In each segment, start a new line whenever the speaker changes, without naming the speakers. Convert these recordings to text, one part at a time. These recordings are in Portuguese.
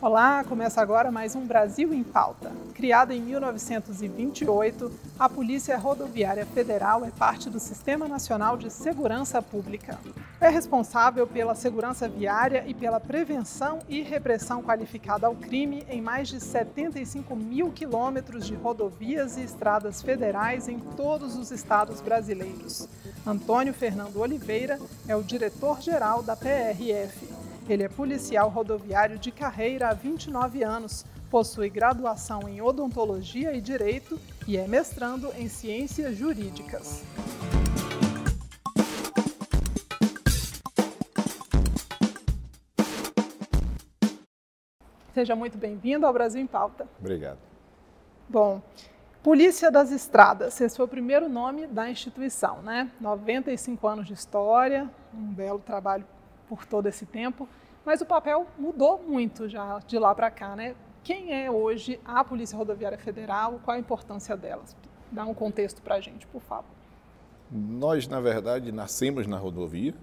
Olá, começa agora mais um Brasil em Pauta. Criada em 1928, a Polícia Rodoviária Federal é parte do Sistema Nacional de Segurança Pública. É responsável pela segurança viária e pela prevenção e repressão qualificada ao crime em mais de 75 mil quilômetros de rodovias e estradas federais em todos os estados brasileiros. Antônio Fernando Oliveira é o diretor-geral da PRF. Ele é policial rodoviário de carreira há 29 anos, possui graduação em odontologia e direito e é mestrando em ciências jurídicas. Seja muito bem-vindo ao Brasil em Pauta. Obrigado. Bom, Polícia das Estradas, esse foi o primeiro nome da instituição, né? 95 anos de história, um belo trabalho por todo esse tempo, mas o papel mudou muito já de lá para cá, né? Quem é hoje a Polícia Rodoviária Federal? Qual a importância delas? Dá um contexto para a gente, por favor.
Nós, na verdade, nascemos na rodovia,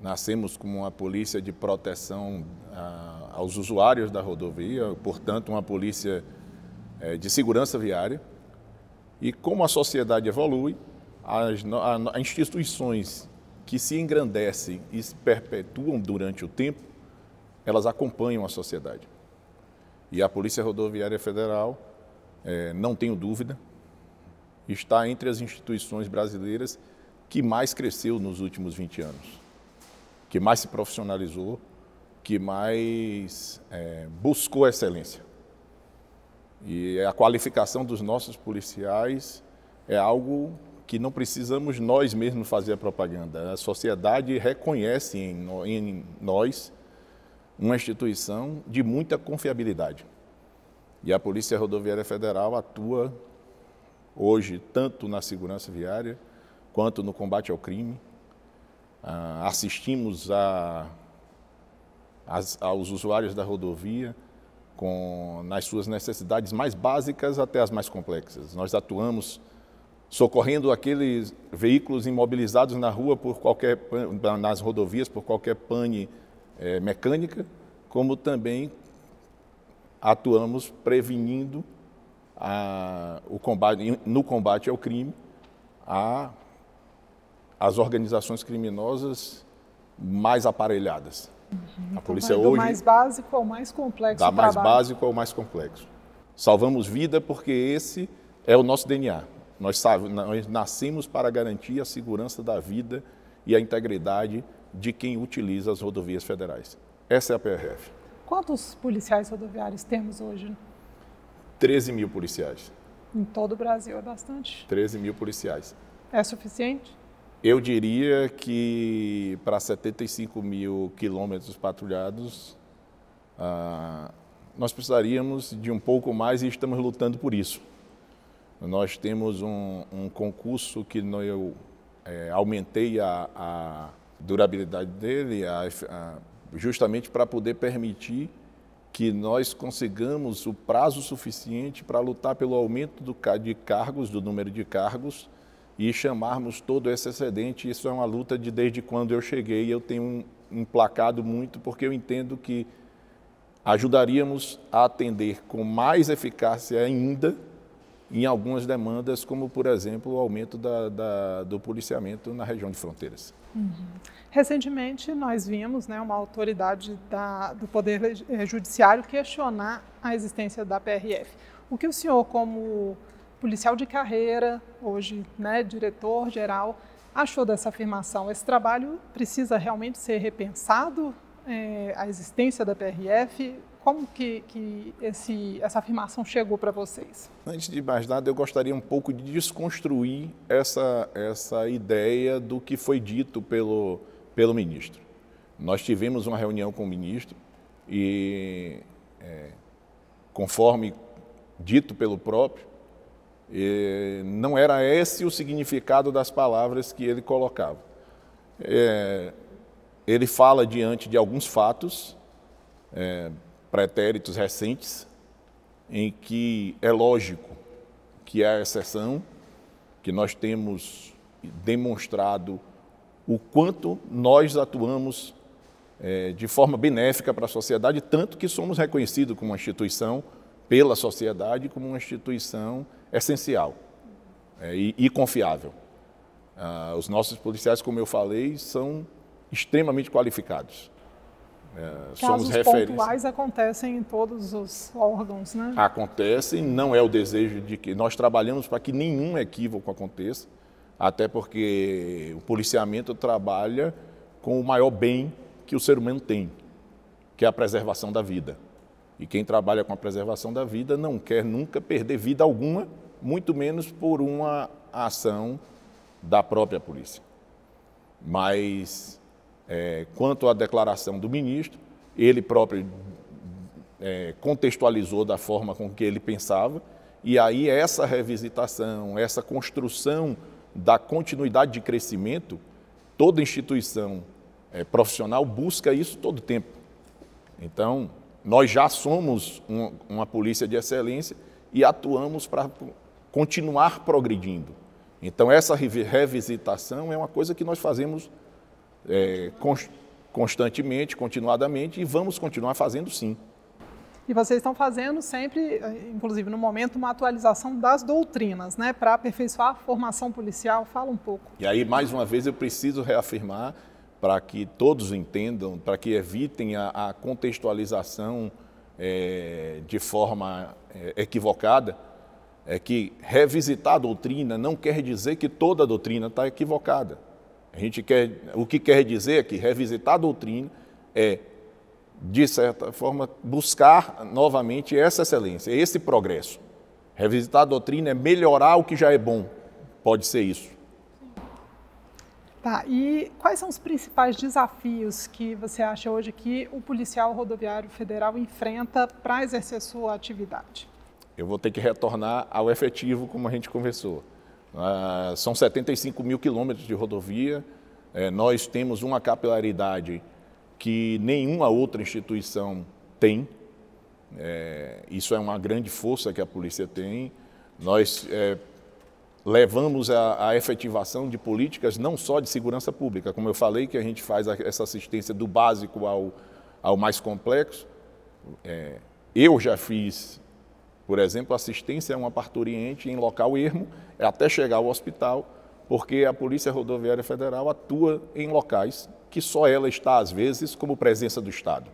nascemos como uma polícia de proteção ah, aos usuários da rodovia, portanto, uma polícia eh, de segurança viária. E como a sociedade evolui, as, as instituições que se engrandecem e se perpetuam durante o tempo, elas acompanham a sociedade. E a Polícia Rodoviária Federal, é, não tenho dúvida, está entre as instituições brasileiras que mais cresceu nos últimos 20 anos, que mais se profissionalizou, que mais é, buscou excelência. E a qualificação dos nossos policiais é algo que não precisamos nós mesmos fazer a propaganda. A sociedade reconhece em, nós uma instituição de muita confiabilidade. E a Polícia Rodoviária Federal atua hoje tanto na segurança viária quanto no combate ao crime. Ah, assistimos a, aos usuários da rodovia com, nas suas necessidades mais básicas até as mais complexas. Nós atuamos socorrendo aqueles veículos imobilizados na rua por qualquer nas rodovias por qualquer pane é, mecânica, como também atuamos prevenindo a, o combate no combate ao crime a as organizações criminosas mais aparelhadas. Uhum, a polícia então, hoje do mais
básico ao mais complexo. Da mais básico
ao mais complexo. Salvamos vida porque esse é o nosso DNA. Nós, nós nascemos para garantir a segurança da vida e a integridade de quem utiliza as rodovias federais. Essa é a PRF.
Quantos policiais rodoviários temos hoje?
13 mil policiais.
Em todo o Brasil é bastante?
13 mil policiais.
É suficiente?
Eu diria que para 75 mil quilômetros patrulhados, ah, nós precisaríamos de um pouco mais e estamos lutando por isso. Nós temos um, um concurso que eu é, aumentei a, a, durabilidade dele, a, a, justamente para poder permitir que nós consigamos o prazo suficiente para lutar pelo aumento do, de cargos, do número de cargos, e chamarmos todo esse excedente. Isso é uma luta de desde quando eu cheguei. Eu tenho emplacado muito porque eu entendo que ajudaríamos a atender com mais eficácia ainda em algumas demandas, como, por exemplo, o aumento da, da, do policiamento na região de fronteiras.
Uhum. Recentemente, nós vimos né, uma autoridade da, do Poder eh, Judiciário questionar a existência da PRF. O que o senhor, como policial de carreira, hoje né, diretor-geral, achou dessa afirmação? Esse trabalho precisa realmente ser repensado? É, a existência da PRF? Como que, que esse, essa afirmação chegou para vocês?
Antes de mais nada, eu gostaria um pouco de desconstruir essa, essa ideia do que foi dito pelo, pelo ministro. Nós tivemos uma reunião com o ministro e, é, conforme dito pelo próprio, não era esse o significado das palavras que ele colocava. É, ele fala diante de alguns fatos, é, pretéritos recentes, em que é lógico que há exceção, que nós temos demonstrado o quanto nós atuamos é, de forma benéfica para a sociedade, tanto que somos reconhecidos como uma instituição, pela sociedade, como uma instituição essencial é, e, e, confiável. Ah, os nossos policiais, como eu falei, são extremamente qualificados. É, Casos pontuais
acontecem em todos os órgãos, né?
Acontecem, não é o desejo de que... Nós trabalhamos para que nenhum equívoco aconteça, até porque o policiamento trabalha com o maior bem que o ser humano tem, que é a preservação da vida. E quem trabalha com a preservação da vida não quer nunca perder vida alguma, muito menos por uma ação da própria polícia. Mas é, quanto à declaração do ministro, ele próprio é, contextualizou da forma com que ele pensava, e aí essa revisitação, essa construção da continuidade de crescimento, toda instituição é, profissional busca isso todo tempo. Então, nós já somos um, uma polícia de excelência e atuamos para continuar progredindo. Então, essa revisitação é uma coisa que nós fazemos é, constantemente, continuadamente, e vamos continuar fazendo sim.
E vocês estão fazendo sempre, inclusive no momento, uma atualização das doutrinas, né, para aperfeiçoar a formação policial. Fala um pouco.
E aí, mais uma vez, eu preciso reafirmar para que todos entendam, para que evitem a, a contextualização é, de forma é, equivocada, é que revisitar a doutrina não quer dizer que toda a doutrina está equivocada. A gente quer, o que quer dizer é que revisitar a doutrina é, de certa forma, buscar novamente essa excelência, esse progresso. Revisitar a doutrina é melhorar o que já é bom. Pode ser isso.
Tá, e quais são os principais desafios que você acha hoje que o policial rodoviário federal enfrenta para exercer sua atividade?
Eu vou ter que retornar ao efetivo, como a gente conversou. Ah, são 75 mil quilômetros de rodovia. É, nós temos uma capilaridade que nenhuma outra instituição tem. É, isso é uma grande força que a polícia tem. Nós é, levamos a, a, efetivação de políticas não só de segurança pública, como eu falei, que a gente faz essa assistência do básico ao, ao mais complexo. É, eu já fiz, por exemplo, assistência a uma parturiente em local ermo é até chegar ao hospital, porque a Polícia Rodoviária Federal atua em locais que só ela está, às vezes, como presença do Estado.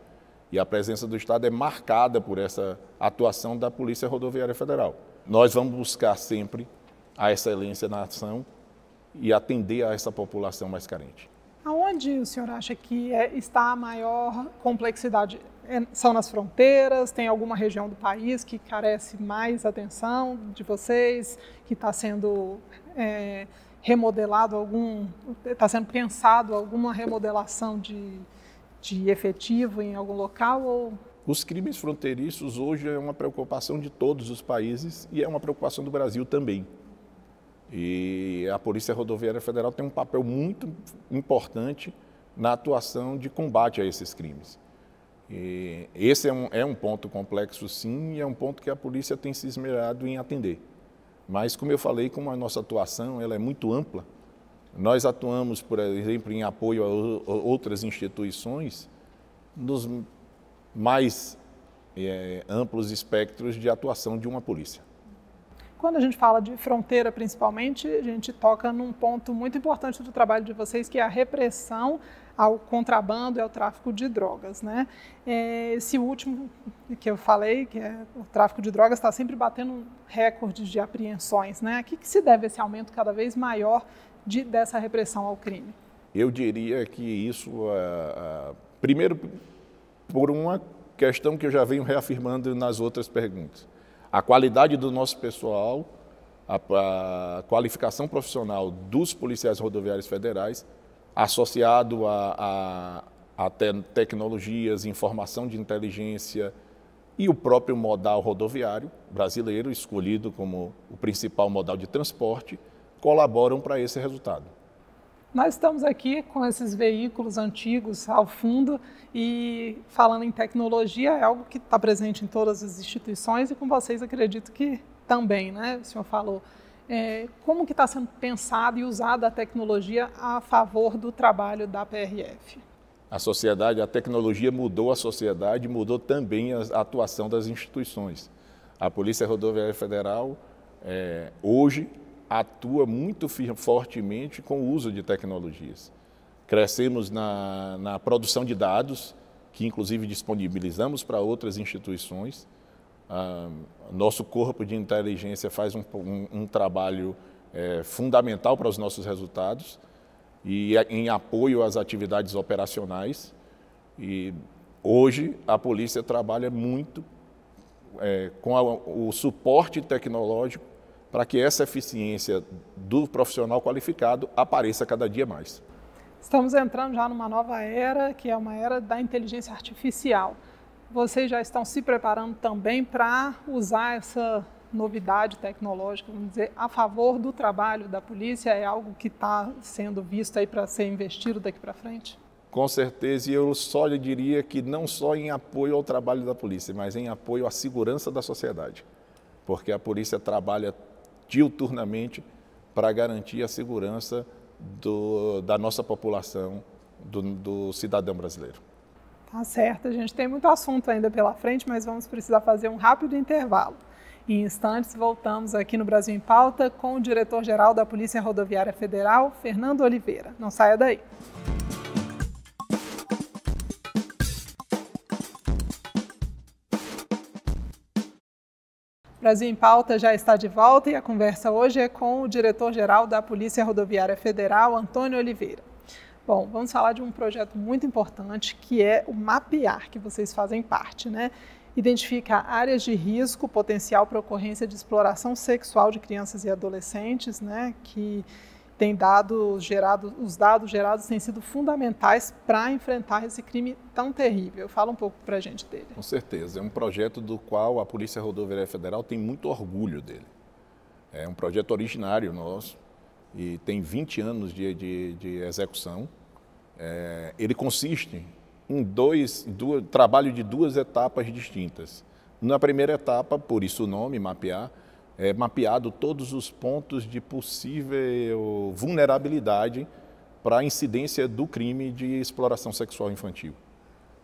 E a presença do Estado é marcada por essa atuação da Polícia Rodoviária Federal. Nós vamos buscar sempre a excelência na ação e atender a essa população mais carente.
Aonde o senhor acha que é, está a maior complexidade é, são nas fronteiras? Tem alguma região do país que carece mais atenção de vocês, que está sendo é, remodelado algum, está sendo pensado alguma remodelação de, de efetivo em algum local? Ou...
Os crimes fronteiriços hoje é uma preocupação de todos os países e é uma preocupação do Brasil também. E a Polícia Rodoviária Federal tem um papel muito importante na atuação de combate a esses crimes. E esse é um, é um ponto complexo, sim, e é um ponto que a polícia tem se esmerado em atender. Mas, como eu falei, como a nossa atuação ela é muito ampla, nós atuamos, por exemplo, em apoio a outras instituições nos mais é, amplos espectros de atuação de uma polícia.
Quando a gente fala de fronteira, principalmente, a gente toca num ponto muito importante do trabalho de vocês, que é a repressão ao contrabando e ao tráfico de drogas. Né? É, esse último que eu falei, que é o tráfico de drogas, está sempre batendo recordes de apreensões. Né? A que, que se deve esse aumento cada vez maior de, dessa repressão ao crime?
Eu diria que isso, uh, uh, primeiro, por uma questão que eu já venho reafirmando nas outras perguntas. A qualidade do nosso pessoal, a, a qualificação profissional dos policiais rodoviários federais associado a, a, a te tecnologias, informação de inteligência e o próprio modal rodoviário brasileiro, escolhido como o principal modal de transporte, colaboram para esse resultado.
Nós estamos aqui com esses veículos antigos ao fundo e falando em tecnologia é algo que está presente em todas as instituições e com vocês acredito que também, né? O senhor falou é, como que está sendo pensada e usada a tecnologia a favor do trabalho da PRF?
A sociedade, a tecnologia mudou a sociedade, mudou também a atuação das instituições. A Polícia Rodoviária Federal é, hoje atua muito fortemente com o uso de tecnologias. Crescemos na, na produção de dados, que inclusive disponibilizamos para outras instituições. Ah, nosso corpo de inteligência faz um, um, um trabalho é, fundamental para os nossos resultados e é, em apoio às atividades operacionais. E hoje a polícia trabalha muito é, com a, o suporte tecnológico para que essa eficiência do profissional qualificado apareça cada dia mais.
Estamos entrando já numa nova era, que é uma era da inteligência artificial vocês já estão se preparando também para usar essa novidade tecnológica, vamos dizer, a favor do trabalho da polícia? É algo que está sendo visto aí para ser investido daqui para frente?
Com certeza, e eu só lhe diria que não só em apoio ao trabalho da polícia, mas em apoio à segurança da sociedade, porque a polícia trabalha diuturnamente para garantir a segurança do, da nossa população, do, do cidadão brasileiro.
Tá certo, a gente tem muito assunto ainda pela frente, mas vamos precisar fazer um rápido intervalo. Em instantes, voltamos aqui no Brasil em Pauta com o diretor-geral da Polícia Rodoviária Federal, Fernando Oliveira. Não saia daí. Brasil em Pauta já está de volta e a conversa hoje é com o diretor-geral da Polícia Rodoviária Federal, Antônio Oliveira. Bom, vamos falar de um projeto muito importante que é o MAPEAR, que vocês fazem parte, né? Identifica áreas de risco potencial para ocorrência de exploração sexual de crianças e adolescentes, né? Que tem dado gerado, os dados gerados têm sido fundamentais para enfrentar esse crime tão terrível. Fala um pouco para a gente dele.
Com certeza. É um projeto do qual a Polícia Rodoviária Federal tem muito orgulho dele. É um projeto originário nosso, e tem 20 anos de, de, de execução. É, ele consiste em dois, duas, trabalho de duas etapas distintas. Na primeira etapa, por isso o nome, mapear, é mapeado todos os pontos de possível vulnerabilidade para a incidência do crime de exploração sexual infantil.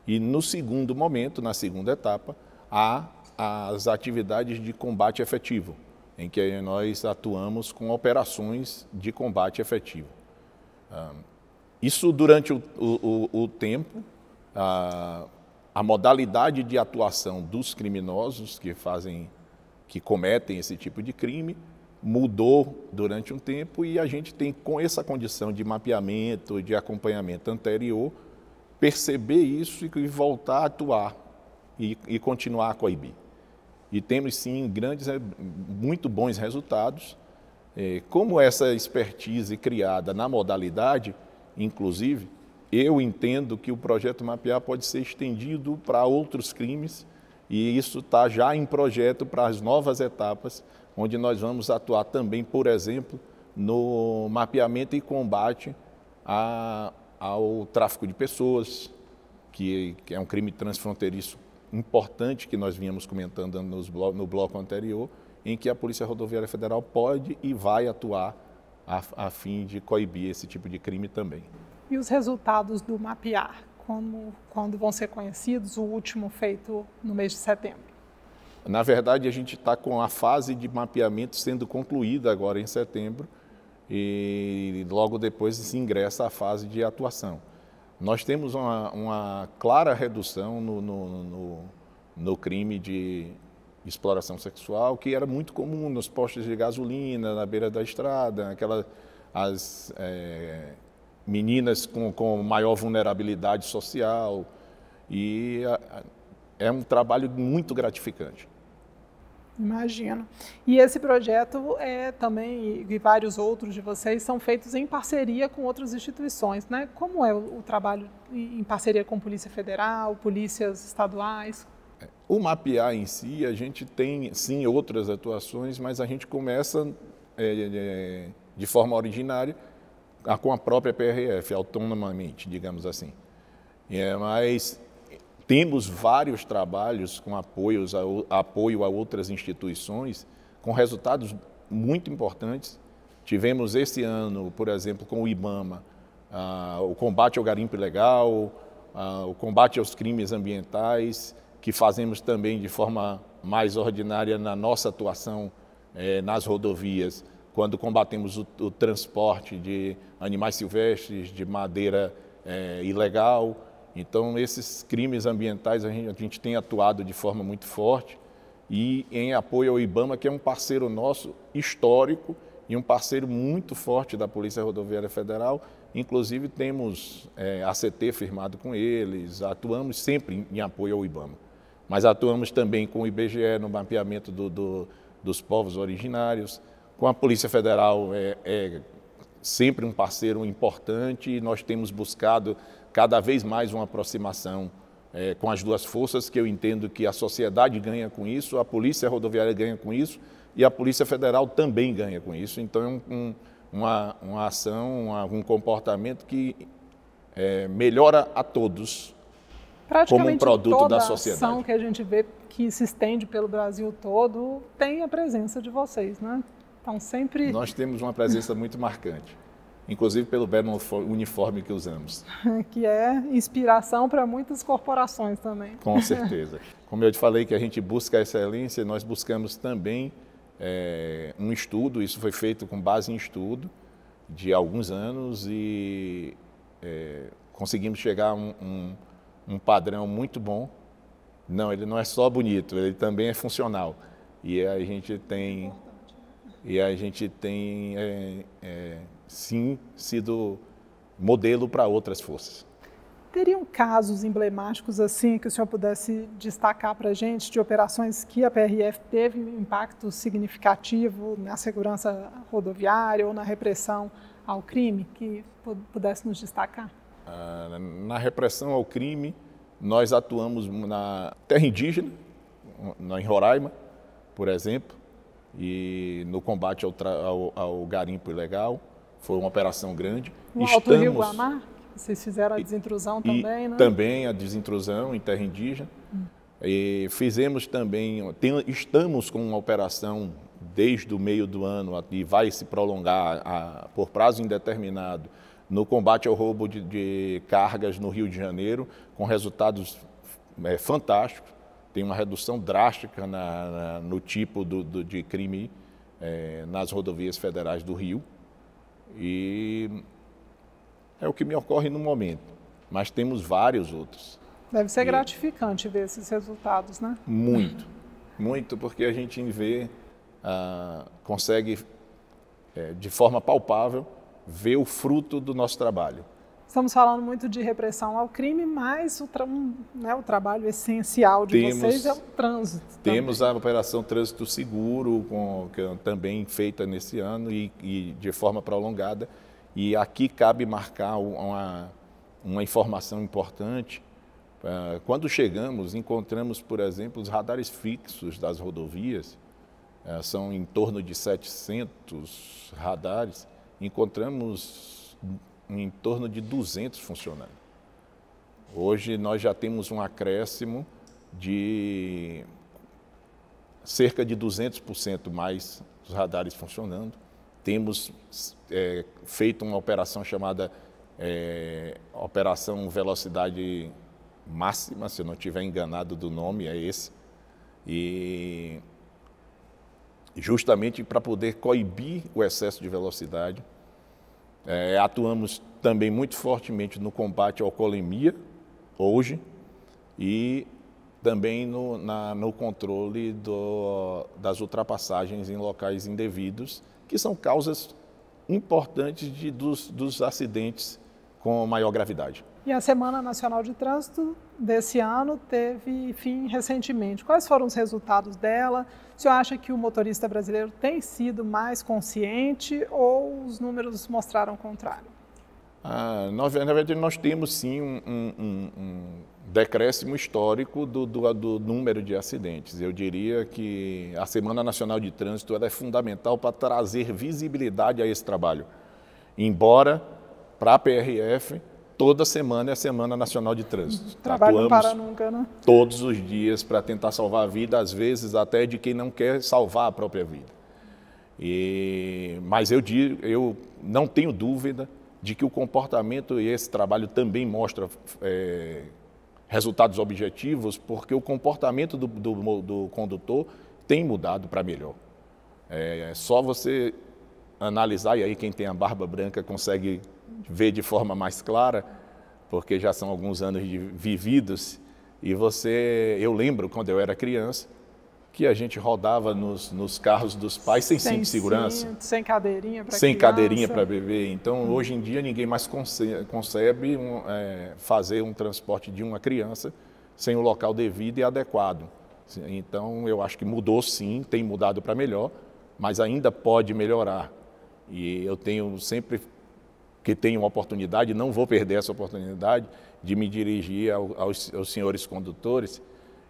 E no segundo momento, na segunda etapa, há as atividades de combate efetivo, em que nós atuamos com operações de combate efetivo. Ah, isso durante o, o, o tempo, a, ah, a, modalidade de atuação dos criminosos que fazem, que cometem esse tipo de crime mudou durante um tempo e a gente tem com essa condição de mapeamento, de acompanhamento anterior, perceber isso e voltar a atuar e, e continuar a coibir e temos sim grandes, eh, muito bons resultados. É, como essa expertise criada na modalidade, inclusive, eu entendo que o projeto Mapear pode ser estendido para outros crimes e isso está já em projeto para as novas etapas, onde nós vamos atuar também, por exemplo, no mapeamento e combate a, ao tráfico de pessoas, que, que é um crime transfronteiriço importante que nós vínhamos comentando no bloco anterior, em que a Polícia Rodoviária Federal pode e vai atuar a, a fim de coibir esse tipo de crime também.
E os resultados do mapear, quando vão ser conhecidos, o último feito no mês de setembro?
Na verdade, a gente está com a fase de mapeamento sendo concluída agora em setembro e logo depois se ingressa à fase de atuação. Nós temos uma, uma clara redução no, no, no, no crime de exploração sexual, que era muito comum nos postos de gasolina, na beira da estrada, aquelas as, é, meninas com, com maior vulnerabilidade social. E a, é um trabalho muito gratificante.
Imagino. E esse projeto é também e vários outros de vocês são feitos em parceria com outras instituições, né? Como é o, trabalho em parceria com Polícia Federal, polícias estaduais?
O mapear em si, a gente tem sim outras atuações, mas a gente começa é, é, de forma originária com a própria PRF, autonomamente, digamos assim. É, mas temos vários trabalhos com apoios a, apoio a outras instituições, com resultados muito importantes. Tivemos esse ano, por exemplo, com o IBAMA, ah, o combate ao garimpo ilegal, ah, o combate aos crimes ambientais, que fazemos também de forma mais ordinária na nossa atuação eh, nas rodovias, quando combatemos o, o, transporte de animais silvestres, de madeira eh, ilegal. Então, esses crimes ambientais a gente, a gente tem atuado de forma muito forte e em apoio ao IBAMA, que é um parceiro nosso histórico e um parceiro muito forte da Polícia Rodoviária Federal. Inclusive, temos é, ACT firmado com eles, atuamos sempre em, em, apoio ao IBAMA. Mas atuamos também com o IBGE no mapeamento do, do, dos povos originários, com a Polícia Federal é, é sempre um parceiro importante e nós temos buscado cada vez mais uma aproximação é, com as duas forças, que eu entendo que a sociedade ganha com isso, a Polícia Rodoviária ganha com isso e a Polícia Federal também ganha com isso. Então, é um, uma, uma ação, uma, um comportamento que é, melhora a todos como um produto toda da sociedade. ação
que a gente vê que se estende pelo Brasil todo tem a presença de vocês, né? Então, sempre. Nós
temos uma presença muito marcante inclusive pelo belo uniforme que usamos.
Que é inspiração para muitas corporações também. Com certeza.
Como eu te falei que a gente busca a excelência, nós buscamos também é, um estudo, isso foi feito com base em estudo de alguns anos e é, conseguimos chegar a um, um, um padrão muito bom. Não, ele não é só bonito, ele também é funcional. E a gente tem né? e a gente tem é, é, sim sido modelo para outras forças.
Teriam casos emblemáticos assim que o senhor pudesse destacar para a gente de operações que a PRF teve impacto significativo na segurança rodoviária ou na repressão ao crime que pudesse nos destacar?
Ah, na repressão ao crime, nós atuamos na terra indígena, em Roraima, por exemplo, e no combate ao, ao, ao garimpo ilegal foi uma operação grande. No Estamos... Alto Rio Guamar?
Vocês fizeram a desintrusão e, também, né?
Também a desintrusão em terra indígena. Hum. E fizemos também, tem, estamos com uma operação desde o meio do ano e vai se prolongar a, por prazo indeterminado no combate ao roubo de, de, cargas no Rio de Janeiro, com resultados é, fantásticos. Tem uma redução drástica na, na, no tipo do, do, de crime é, nas rodovias federais do Rio. E é o que me ocorre no momento, mas temos vários outros.
Deve ser e... gratificante ver esses resultados, né?
Muito, muito, porque a gente vê, ah, consegue é, de forma palpável ver o fruto do nosso trabalho.
Estamos falando muito de repressão ao crime, mas o, tra né, o trabalho essencial de temos, vocês é o trânsito.
Temos também. a Operação Trânsito Seguro, com, é também feita nesse ano e, e, de forma prolongada. E aqui cabe marcar uma, uma informação importante. Ah, quando chegamos, encontramos, por exemplo, os radares fixos das rodovias, ah, são em torno de 700 radares. Encontramos em torno de 200 funcionando. Hoje nós já temos um acréscimo de cerca de 200% mais os radares funcionando. Temos é, feito uma operação chamada é, Operação Velocidade Máxima, se eu não estiver enganado do nome, é esse. E justamente para poder coibir o excesso de velocidade é, atuamos também muito fortemente no combate à alcoolemia, hoje, e também no, na, no controle do, das ultrapassagens em locais indevidos, que são causas importantes de, dos, dos acidentes com maior gravidade.
E a Semana Nacional de Trânsito desse ano teve fim recentemente. Quais foram os resultados dela? O senhor acha que o motorista brasileiro tem sido mais consciente ou os números mostraram o contrário?
Ah, nós, na verdade, nós temos sim um, um, um decréscimo histórico do, do, do, número de acidentes. Eu diria que a Semana Nacional de Trânsito é fundamental para trazer visibilidade a esse trabalho. Embora, para a PRF, toda semana é a Semana Nacional de Trânsito. Tá? Trabalho não para nunca, né? Todos os dias para tentar salvar a vida, às vezes até de quem não quer salvar a própria vida. E, mas eu, digo, eu não tenho dúvida de que o comportamento e esse trabalho também mostra é, resultados objetivos, porque o comportamento do, do, do condutor tem mudado para melhor. É, é só você analisar, e aí quem tem a barba branca consegue vê de forma mais clara, porque já são alguns anos vividos, e você, eu lembro quando eu era criança, que a gente rodava nos, nos carros dos pais sem, sem cinto de segurança.
Cinto, sem cadeirinha para Sem criança. cadeirinha para
bebê. Então, hum. hoje em dia, ninguém mais concebe, concebe um, é, fazer um transporte de uma criança sem o local devido e adequado. Então, eu acho que mudou sim, tem mudado para melhor, mas ainda pode melhorar. E eu tenho sempre que tenho uma oportunidade, não vou perder essa oportunidade de me dirigir ao, aos, aos, senhores condutores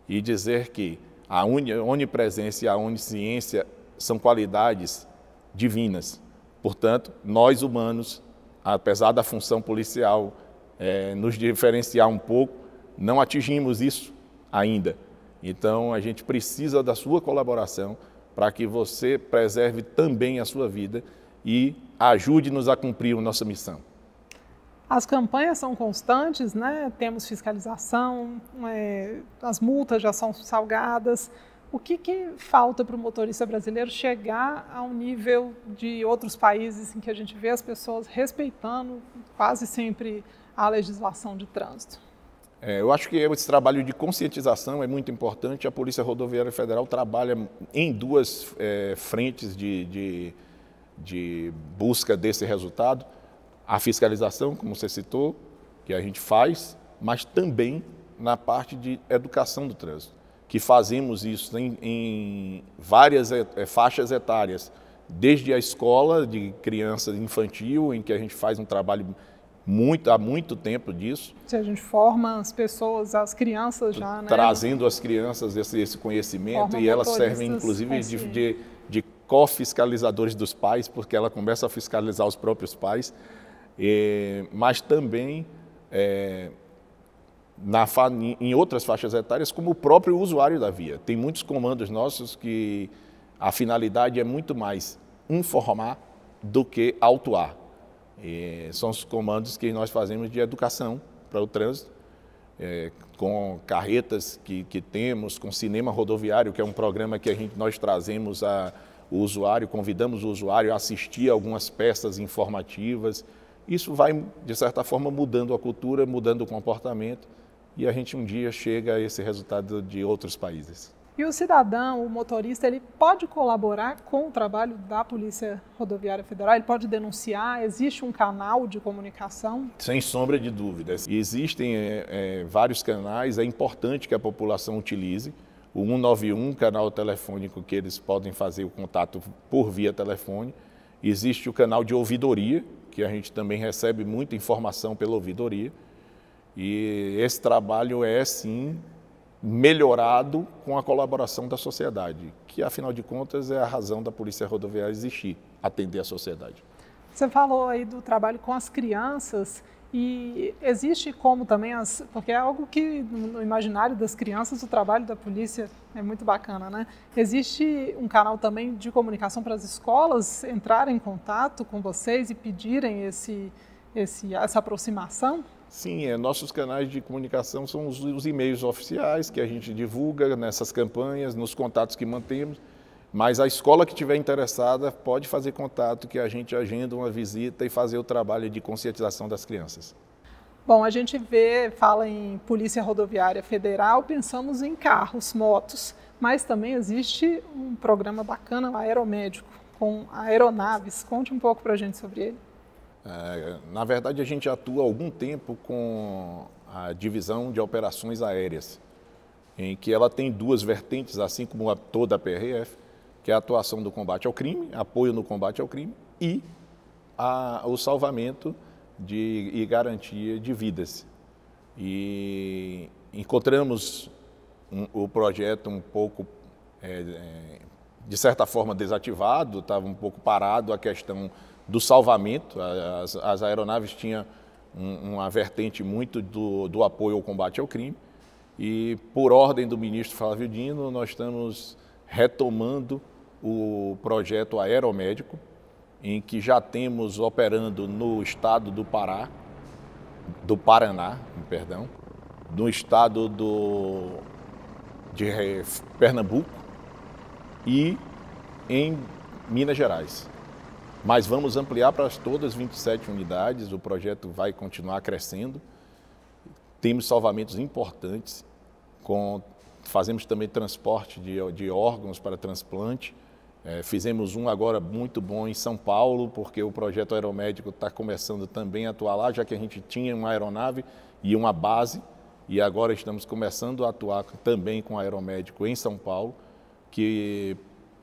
e dizer que a onipresença e a onisciência são qualidades divinas. Portanto, nós humanos, apesar da função policial é, nos diferenciar um pouco, não atingimos isso ainda. Então, a gente precisa da sua colaboração para que você preserve também a sua vida e ajude-nos a cumprir a nossa missão.
As campanhas são constantes, né? temos fiscalização, é, as multas já são salgadas. O que, que falta para o motorista brasileiro chegar a um nível de outros países em que a gente vê as pessoas respeitando quase sempre a legislação de trânsito?
É, eu acho que esse trabalho de conscientização é muito importante. A Polícia Rodoviária Federal trabalha em duas é, frentes de, de de busca desse resultado, a fiscalização, como você citou, que a gente faz, mas também na parte de educação do trânsito, que fazemos isso em, em várias eh, faixas etárias, desde a escola de criança infantil, em que a gente faz um trabalho muito, há muito tempo disso.
Se a gente forma as pessoas, as crianças já, né? Trazendo
as crianças esse, esse conhecimento Forma e elas servem, inclusive, de, de fiscalizadores dos pais, porque ela começa a fiscalizar os próprios pais, e, mas também é, na, em outras faixas etárias, como o próprio usuário da via. Tem muitos comandos nossos que a finalidade é muito mais informar do que autuar. E são os comandos que nós fazemos de educação para o trânsito, é, com carretas que, que, temos, com cinema rodoviário, que é um programa que a gente, nós trazemos a o usuário, convidamos o usuário a assistir algumas peças informativas. Isso vai, de certa forma, mudando a cultura, mudando o comportamento, e a gente um dia chega a esse resultado de outros países.
E o cidadão, o motorista, ele pode colaborar com o trabalho da Polícia Rodoviária Federal? Ele pode denunciar? Existe um canal de comunicação?
Sem sombra de dúvidas. Existem é, é, vários canais, é importante que a população utilize o 191, é canal telefônico que eles podem fazer o contato por via telefone. Existe o canal de ouvidoria, que a gente também recebe muita informação pela ouvidoria. E esse trabalho é, sim, melhorado com a colaboração da sociedade, que, afinal de contas, é a razão da Polícia Rodoviária existir atender a sociedade.
Você falou aí do trabalho com as crianças e existe como também, as, porque é algo que no imaginário das crianças o trabalho da polícia é muito bacana, né? Existe um canal também de comunicação para as escolas entrarem em contato com vocês e pedirem esse, esse, essa aproximação?
Sim, é, nossos canais de comunicação são os, os e-mails oficiais que a gente divulga nessas campanhas, nos contatos que mantemos mas a escola que estiver interessada pode fazer contato que a gente agenda uma visita e fazer o trabalho de conscientização das crianças.
Bom, a gente vê, fala em Polícia Rodoviária Federal, pensamos em carros, motos, mas também existe um programa bacana, Aeromédico, com aeronaves. Conte um pouco para a gente sobre ele.
É, na verdade, a gente atua há algum tempo com a divisão de operações aéreas, em que ela tem duas vertentes, assim como a, toda a PRF que é a atuação do combate ao crime, apoio no combate ao crime e a, o salvamento de, e garantia de vidas. E encontramos um, o projeto um pouco, é, é de certa forma, desativado, estava um pouco parado a questão do salvamento. As, as aeronaves tinham um, uma vertente muito do, do apoio ao combate ao crime. E, por ordem do ministro Flávio Dino, nós estamos retomando o projeto aeromédico, em que já temos operando no estado do Pará, do Paraná, perdão, no estado do, de Pernambuco e em Minas Gerais. Mas vamos ampliar para todas as 27 unidades, o projeto vai continuar crescendo. Temos salvamentos importantes com Fazemos também transporte de, de órgãos para transplante. É, fizemos um agora muito bom em São Paulo, porque o projeto aeromédico está começando também a atuar lá, já que a gente tinha uma aeronave e uma base, e agora estamos começando a atuar também com aeromédico em São Paulo, que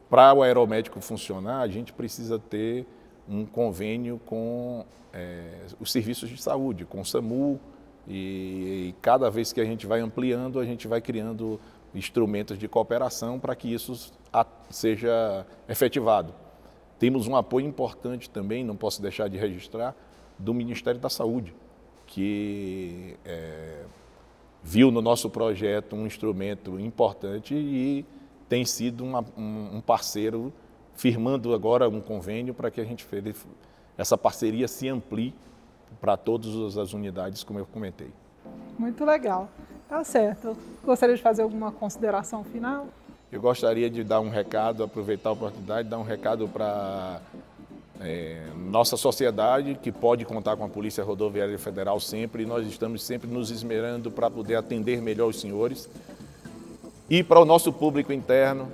para o aeromédico funcionar, a gente precisa ter um convênio com é, os serviços de saúde, com o SAMU, e, e cada vez que a gente vai ampliando, a gente vai criando instrumentos de cooperação para que isso seja efetivado. Temos um apoio importante também, não posso deixar de registrar, do Ministério da Saúde, que é, viu no nosso projeto um instrumento importante e tem sido uma, um, parceiro, firmando agora um convênio para que a gente essa parceria se amplie para todas as unidades, como eu comentei.
Muito legal. Tá certo. Gostaria de fazer alguma consideração final?
Eu gostaria de dar um recado, aproveitar a oportunidade, dar um recado para é, nossa sociedade, que pode contar com a Polícia Rodoviária Federal sempre, e nós estamos sempre nos esmerando para poder atender melhor os senhores. E para o nosso público interno,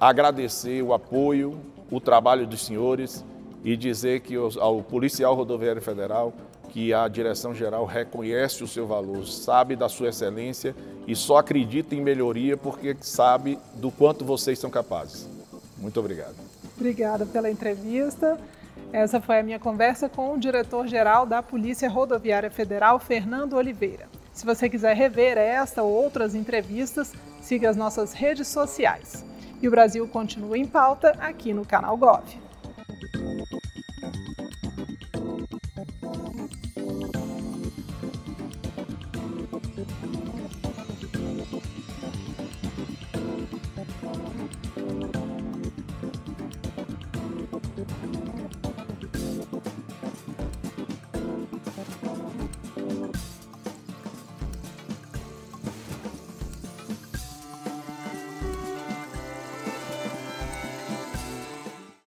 agradecer o apoio, o trabalho dos senhores, e dizer que os, ao policial rodoviário federal que a direção geral reconhece o seu valor, sabe da sua excelência e só acredita em melhoria porque sabe do quanto vocês são capazes. Muito obrigado.
Obrigada pela entrevista. Essa foi a minha conversa com o diretor-geral da Polícia Rodoviária Federal, Fernando Oliveira. Se você quiser rever esta ou outras entrevistas, siga as nossas redes sociais. E o Brasil continua em pauta aqui no Canal Gov.